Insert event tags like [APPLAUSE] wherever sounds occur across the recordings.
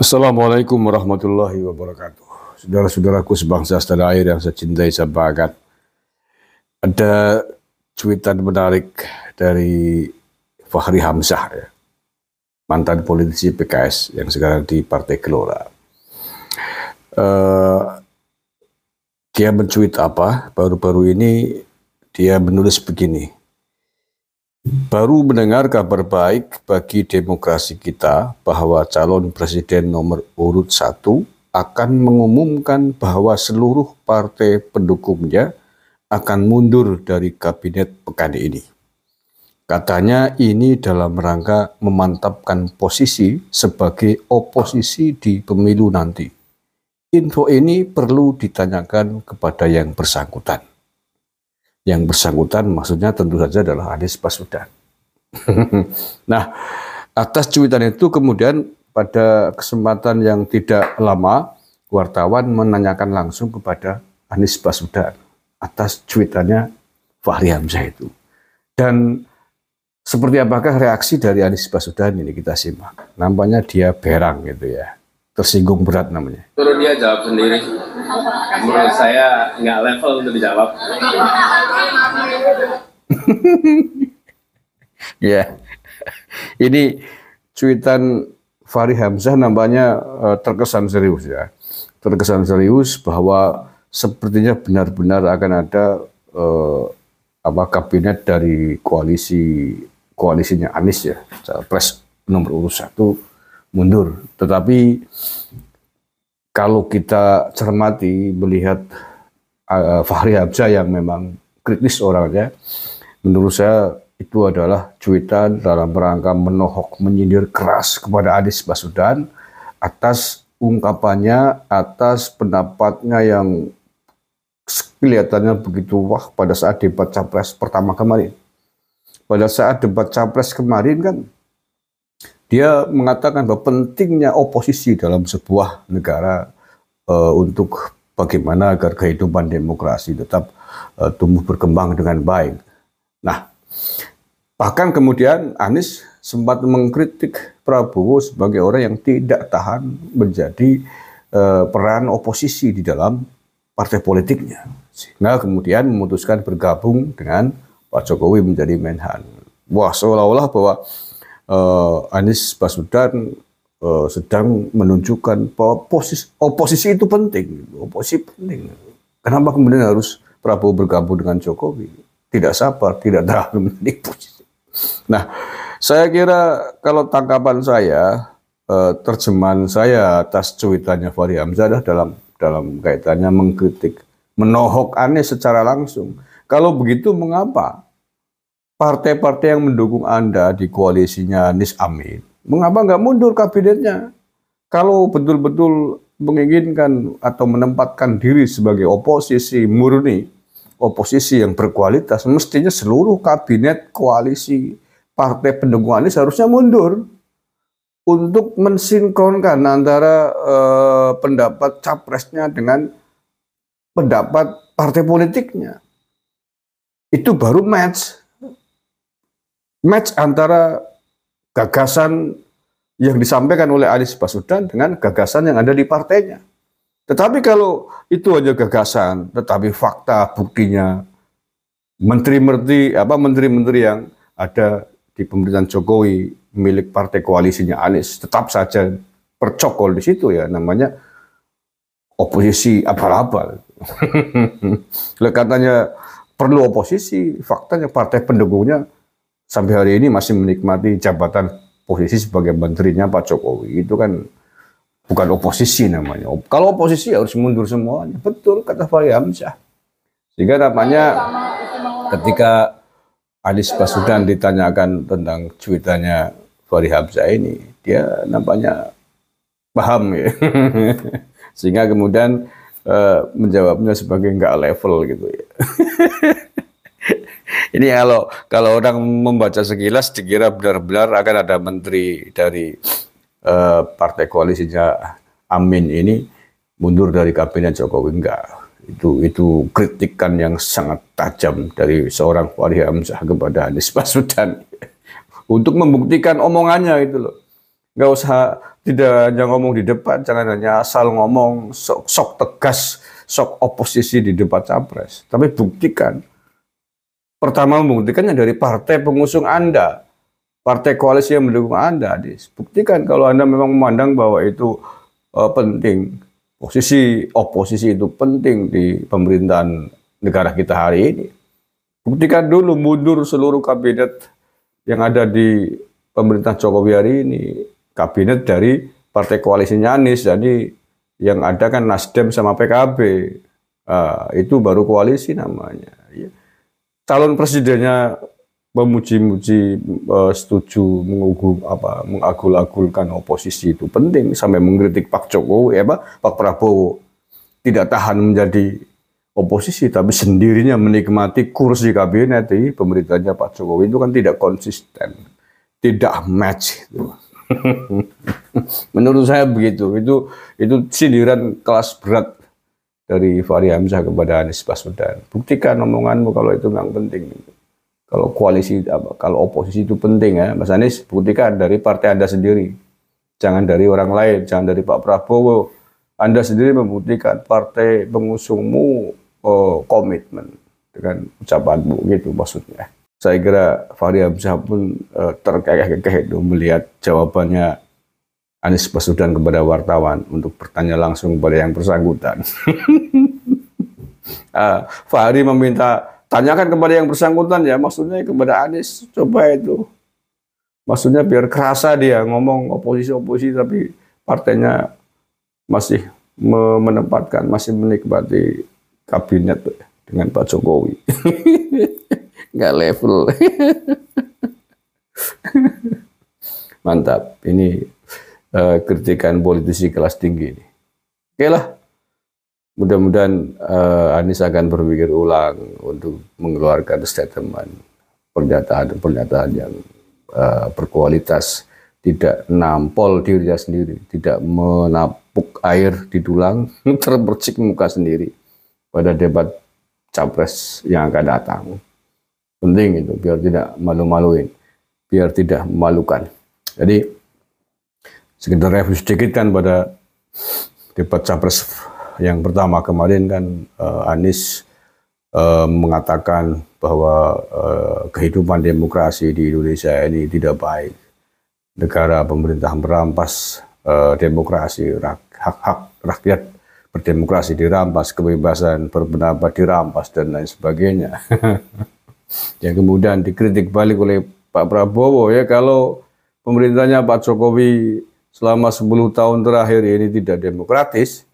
Assalamualaikum warahmatullahi wabarakatuh. Saudara-saudaraku sebangsa setanah air yang saya cintai saya sebagat. Ada cuitan menarik dari Fahri Hamzah ya. Mantan politisi PKS yang sekarang di Partai Gelora. Uh, dia mencuit apa? Baru-baru ini dia menulis begini. Baru mendengar kabar baik bagi demokrasi kita bahwa calon presiden nomor urut satu akan mengumumkan bahwa seluruh partai pendukungnya akan mundur dari kabinet pekan ini. Katanya ini dalam rangka memantapkan posisi sebagai oposisi di pemilu nanti. Info ini perlu ditanyakan kepada yang bersangkutan yang bersangkutan maksudnya tentu saja adalah Anies Baswedan. [LAUGHS] nah, atas cuitan itu kemudian pada kesempatan yang tidak lama wartawan menanyakan langsung kepada Anies Baswedan atas cuitannya Fahri Hamzah itu. Dan seperti apakah reaksi dari Anies Baswedan ini kita simak. Nampaknya dia berang gitu ya. Tersinggung berat namanya. Turun dia jawab sendiri menurut saya nggak level untuk dijawab. [LAUGHS] ya, ini cuitan Fahri Hamzah nampaknya eh, terkesan serius ya, terkesan serius bahwa sepertinya benar-benar akan ada uh, apa kabinet dari koalisi koalisinya Anies ya, pres nomor urut satu mundur. Tetapi kalau kita cermati melihat uh, Fahri Hamzah yang memang kritis orangnya, menurut saya itu adalah cuitan dalam rangka menohok, menyindir keras kepada Anies Basudan atas ungkapannya, atas pendapatnya yang kelihatannya begitu wah pada saat debat capres pertama kemarin. Pada saat debat capres kemarin kan dia mengatakan bahwa pentingnya oposisi dalam sebuah negara uh, untuk bagaimana agar kehidupan demokrasi tetap uh, tumbuh berkembang dengan baik. Nah, bahkan kemudian Anies sempat mengkritik Prabowo sebagai orang yang tidak tahan menjadi uh, peran oposisi di dalam partai politiknya. Nah, kemudian memutuskan bergabung dengan Pak Jokowi menjadi Menhan. Wah, seolah-olah bahwa uh, Anies Baswedan uh, sedang menunjukkan bahwa posisi, oposisi itu penting, oposisi penting. Kenapa kemudian harus Prabowo bergabung dengan Jokowi? Tidak sabar, tidak dalam menjadi posisi. Nah, saya kira kalau tangkapan saya, eh, terjemahan saya atas cuitannya Fahri Hamzah dalam dalam kaitannya mengkritik, menohok Anies secara langsung. Kalau begitu mengapa partai-partai yang mendukung Anda di koalisinya Nis Amin, mengapa nggak mundur kabinetnya? Kalau betul-betul menginginkan atau menempatkan diri sebagai oposisi murni, oposisi yang berkualitas, mestinya seluruh kabinet koalisi partai pendukung Anies harusnya mundur untuk mensinkronkan antara eh, pendapat capresnya dengan pendapat partai politiknya. Itu baru match match antara gagasan yang disampaikan oleh Anies Baswedan dengan gagasan yang ada di partainya. Tetapi kalau itu hanya gagasan, tetapi fakta buktinya menteri-menteri apa menteri-menteri yang ada di pemerintahan Jokowi milik partai koalisinya Anies tetap saja percokol di situ ya namanya oposisi abal-abal. [LAUGHS] Lekatannya katanya perlu oposisi, faktanya partai pendukungnya sampai hari ini masih menikmati jabatan posisi sebagai menterinya Pak Jokowi itu kan bukan oposisi namanya. Kalau oposisi ya harus mundur semuanya. Betul kata Fahri Hamzah. Sehingga namanya ketika Anies Baswedan ditanyakan tentang cuitannya Fahri Hamzah ini, dia nampaknya paham ya. [LAUGHS] Sehingga kemudian uh, menjawabnya sebagai nggak level gitu ya. [LAUGHS] Ini kalau kalau orang membaca sekilas dikira benar-benar akan ada menteri dari uh, partai koalisinya Amin ini mundur dari kabinet Jokowi enggak. Itu itu kritikan yang sangat tajam dari seorang Fahri Hamzah kepada Anies Baswedan [LAUGHS] untuk membuktikan omongannya itu loh. Enggak usah tidak hanya ngomong di depan, jangan hanya asal ngomong sok, sok tegas, sok oposisi di depan capres, tapi buktikan pertama membuktikannya dari partai pengusung Anda, partai koalisi yang mendukung Anda. Buktikan kalau Anda memang memandang bahwa itu uh, penting. Posisi oposisi itu penting di pemerintahan negara kita hari ini. Buktikan dulu mundur seluruh kabinet yang ada di pemerintahan Jokowi hari ini. Kabinet dari partai koalisinya Anies. Jadi yang ada kan Nasdem sama PKB. Uh, ah, itu baru koalisi namanya. Yeah calon presidennya memuji-muji uh, setuju mengugu apa mengagul-agulkan oposisi itu penting sampai mengkritik Pak Jokowi ya Pak Pak Prabowo tidak tahan menjadi oposisi tapi sendirinya menikmati kursi kabinet di pemerintahnya Pak Jokowi itu kan tidak konsisten tidak match itu. [LAUGHS] Menurut saya begitu. Itu itu sindiran kelas berat dari Fahri Hamzah kepada Anies Baswedan. Buktikan omonganmu kalau itu memang penting. Kalau koalisi, kalau oposisi itu penting ya, Mas Anies, buktikan dari partai Anda sendiri. Jangan dari orang lain, jangan dari Pak Prabowo. Anda sendiri membuktikan partai pengusungmu oh, komitmen dengan ucapanmu gitu maksudnya. Saya kira Fahri Hamzah pun eh, terkekeh-kekeh itu melihat jawabannya Anies Baswedan kepada wartawan untuk bertanya langsung kepada yang bersangkutan. [LAUGHS] Uh, Fahri meminta tanyakan kepada yang bersangkutan ya maksudnya kepada Anies coba itu maksudnya biar kerasa dia ngomong oposisi-oposisi tapi partainya masih menempatkan masih menikmati kabinet dengan Pak Jokowi [LAUGHS] nggak level [LAUGHS] mantap ini uh, kritikan politisi kelas tinggi ini oke lah mudah-mudahan uh, Anies akan berpikir ulang untuk mengeluarkan statement pernyataan-pernyataan yang uh, berkualitas tidak nampol dirinya sendiri, tidak menapuk air di tulang, [LAUGHS] terpercik muka sendiri pada debat capres yang akan datang. Penting itu, biar tidak malu-maluin, biar tidak memalukan. Jadi, sekedar review sedikit kan pada debat capres yang pertama kemarin kan uh, Anies uh, mengatakan bahwa uh, kehidupan demokrasi di Indonesia ini tidak baik. Negara pemerintah merampas uh, demokrasi, hak-hak rakyat berdemokrasi dirampas, kebebasan berpendapat dirampas dan lain sebagainya. [LAUGHS] yang kemudian dikritik balik oleh Pak Prabowo ya kalau pemerintahnya Pak Jokowi selama 10 tahun terakhir ini tidak demokratis,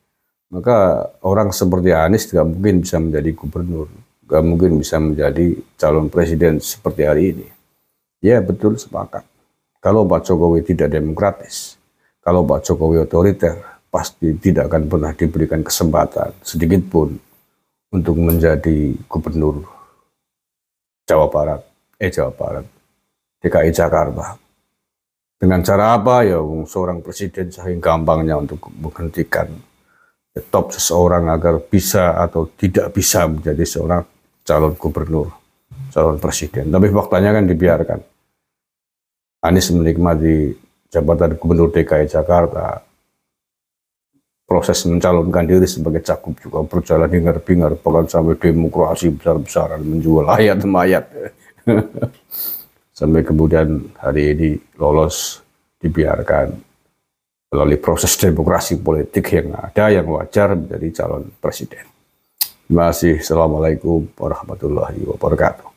maka orang seperti Anies tidak mungkin bisa menjadi gubernur, tidak mungkin bisa menjadi calon presiden seperti hari ini. Ya betul sepakat. Kalau Pak Jokowi tidak demokratis, kalau Pak Jokowi otoriter, pasti tidak akan pernah diberikan kesempatan sedikit pun untuk menjadi gubernur Jawa Barat, eh Jawa Barat, DKI Jakarta. Dengan cara apa ya seorang presiden saking gampangnya untuk menghentikan top seseorang agar bisa atau tidak bisa menjadi seorang calon gubernur, calon presiden. Tapi faktanya kan dibiarkan. Anies menikmati jabatan gubernur DKI Jakarta. Proses mencalonkan diri sebagai cakup juga berjalan hingar-bingar, bahkan sampai demokrasi besar-besaran menjual ayat-mayat. [LAUGHS] sampai kemudian hari ini lolos dibiarkan melalui proses demokrasi politik yang ada yang wajar menjadi calon presiden. Terima kasih. Assalamualaikum warahmatullahi wabarakatuh.